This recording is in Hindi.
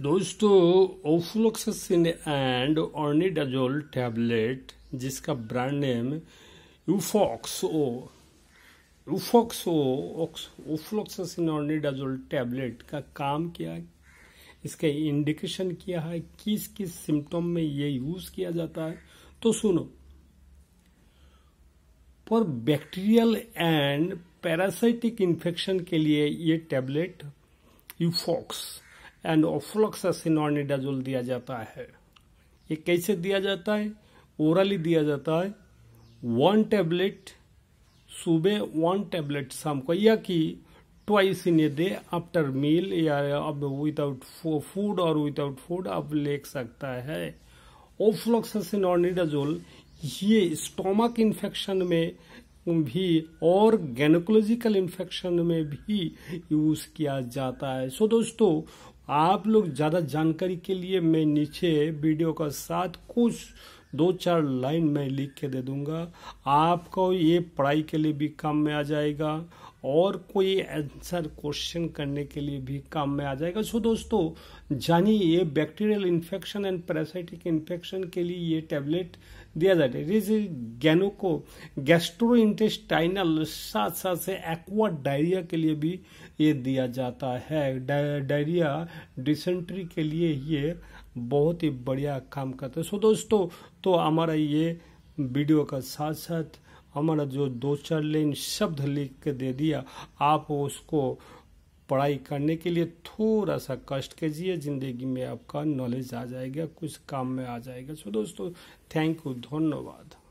दोस्तों ओफ्लोक्सिन एंड ऑर्निडाजोल टैबलेट जिसका ब्रांड नेम यूफॉक्स ओ यूफॉक्स ओ ओफ्लोक्सिन ऑर्निडाजोल टैबलेट का काम क्या है इसका इंडिकेशन किया है किस किस सिम्टम में ये यूज किया जाता है तो सुनो for bacterial and parasitic infection के लिए ये टैबलेट यूफॉक्स एंड ऑफ्लोक्सासिनोनिडाजोल दिया जाता है ये कैसे दिया जाता है ओरली दिया जाता है वन टेबलेट सुबह वन टेबलेट शाम को या कि twice in a day after meal या अब विदाउट फूड और विदाउट फूड आप ले सकता है ओफ्लोक्सासिनोनिडाजोल ये स्टोमक इन्फेक्शन में भी और गैनकोलॉजिकल इन्फेक्शन में भी यूज़ किया जाता है सो so, दोस्तों आप लोग ज़्यादा जानकारी के लिए मैं नीचे वीडियो का साथ कुछ दो चार लाइन मैं लिख के दे दूंगा आपको ये पढ़ाई के लिए भी काम में आ जाएगा और कोई आंसर क्वेश्चन करने के लिए भी काम में आ जाएगा सो दोस्तों जानिए bacterial infection and parasitic infection के लिए ये टैबलेट दिया जाता है इट इज गैनो को गैस्ट्रो इंटेस्टाइनल साथ साथ से एक्वा डायरिया के लिए भी ये दिया जाता है डायरिया डिसेंट्री के लिए ये बहुत ही बढ़िया काम करता है सो दोस्तों तो हमारा ये वीडियो का साथ साथ हमारा जो दो चार लाइन शब्द लिख के दे दिया आप उसको पढ़ाई करने के लिए थोड़ा सा कष्ट कीजिए ज़िंदगी में आपका नॉलेज आ जाएगा कुछ काम में आ जाएगा सो दोस्तों थैंक यू धन्यवाद